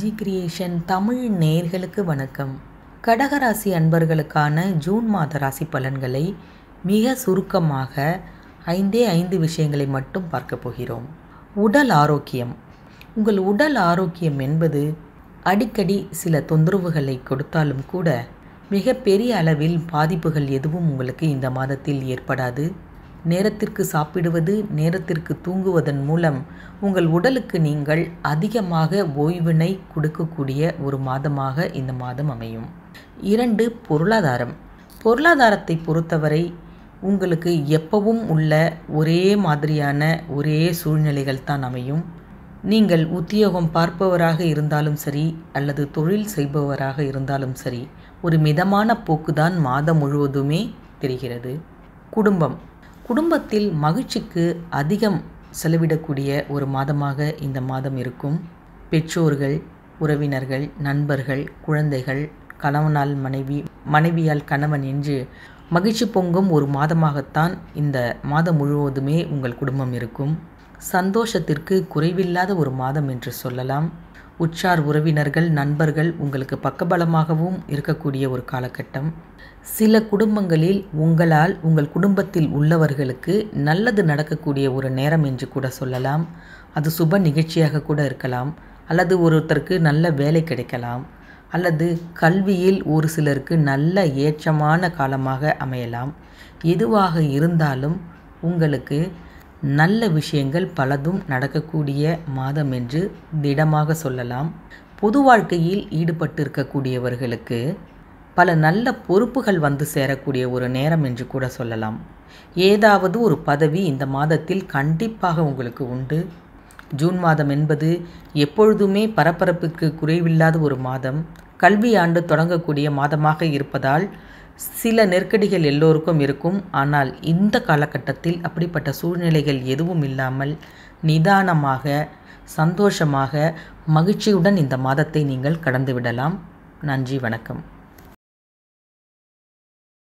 G creation Tamil நேர்களுக்கு வணக்கம் கடகராசி அன்பர்களுக்கான ஜூன் மாத ராசி பலன்களை மிக சுருக்கமாக ஐந்தே ஐந்து விஷயங்களை மட்டும் பார்க்க போகிறோம் உடல் ஆரோக்கியம் உங்கள் உடல் ஆரோக்கியம் என்பது அடிக்கடி சில தொந்தரவுகளை கொடுத்தாலும் கூட மிக பெரிய அளவில் பாதிப்புகள் எதுவும் உங்களுக்கு இந்த மாதத்தில் ஏற்படாது நேரத்திற்கு சாப்பிடுவது நேரத்திற்கு தூங்குவதன் மூலம் உங்கள் உடலுக்கு நீங்கள் அதிகமாக ஓய்வினை கொடுக்கக்கூடிய ஒரு மாதமாக இந்த மாதம் அமையும் இரண்டு பொருளாதாரம் பொருளாதாரத்தை பொறுத்தவரை உங்களுக்கு எப்பவும் உள்ள ஒரே மாதிரியான ஒரே சூழ்நிலைகள் தான் அமையும் நீங்கள் உத்தியோகம் பார்ப்பவராக இருந்தாலும் சரி அல்லது தொழில் செய்பவராக இருந்தாலும் சரி ஒரு மிதமான போக்குதான் மாதம் முழுவதுமே தெரிகிறது குடும்பம் குடும்பத்தில் மகிழ்ச்சிக்கு அதிகம் செலவிடக்கூடிய ஒரு மாதமாக இந்த மாதம் இருக்கும் பெற்றோர்கள் உறவினர்கள் நண்பர்கள் குழந்தைகள் கணவனால் மனைவி மனைவியால் கணவன் என்று மகிழ்ச்சி பொங்கும் ஒரு மாதமாகத்தான் இந்த மாதம் முழுவதுமே உங்கள் குடும்பம் இருக்கும் சந்தோஷத்திற்கு குறைவில்லாத ஒரு மாதம் என்று சொல்லலாம் உற்றார் உறவினர்கள் நண்பர்கள் உங்களுக்கு பக்கபலமாகவும் இருக்கக்கூடிய ஒரு காலகட்டம் சில குடும்பங்களில் உங்களால் உங்கள் குடும்பத்தில் உள்ளவர்களுக்கு நல்லது நடக்கக்கூடிய ஒரு நேரம் என்று கூட சொல்லலாம் அது சுப நிகழ்ச்சியாக கூட இருக்கலாம் அல்லது ஒருத்தருக்கு நல்ல வேலை கிடைக்கலாம் அல்லது கல்வியில் ஒரு சிலருக்கு நல்ல ஏற்றமான காலமாக அமையலாம் எதுவாக இருந்தாலும் உங்களுக்கு நல்ல விஷயங்கள் பலதும் நடக்கக்கூடிய மாதம் என்று திடமாக சொல்லலாம் பொது வாழ்க்கையில் ஈடுபட்டிருக்கக்கூடியவர்களுக்கு பல நல்ல பொறுப்புகள் வந்து சேரக்கூடிய ஒரு நேரம் என்று கூட சொல்லலாம் ஏதாவது ஒரு பதவி இந்த மாதத்தில் கண்டிப்பாக உங்களுக்கு உண்டு ஜூன் மாதம் என்பது எப்பொழுதுமே பரபரப்புக்கு குறைவில்லாத ஒரு மாதம் கல்வி ஆண்டு தொடங்கக்கூடிய மாதமாக இருப்பதால் சில நெருக்கடிகள் எல்லோருக்கும் இருக்கும் ஆனால் இந்த காலகட்டத்தில் அப்படிப்பட்ட சூழ்நிலைகள் எதுவும் இல்லாமல் நிதானமாக சந்தோஷமாக மகிழ்ச்சியுடன் இந்த மாதத்தை நீங்கள் கடந்துவிடலாம் நன்றி வணக்கம்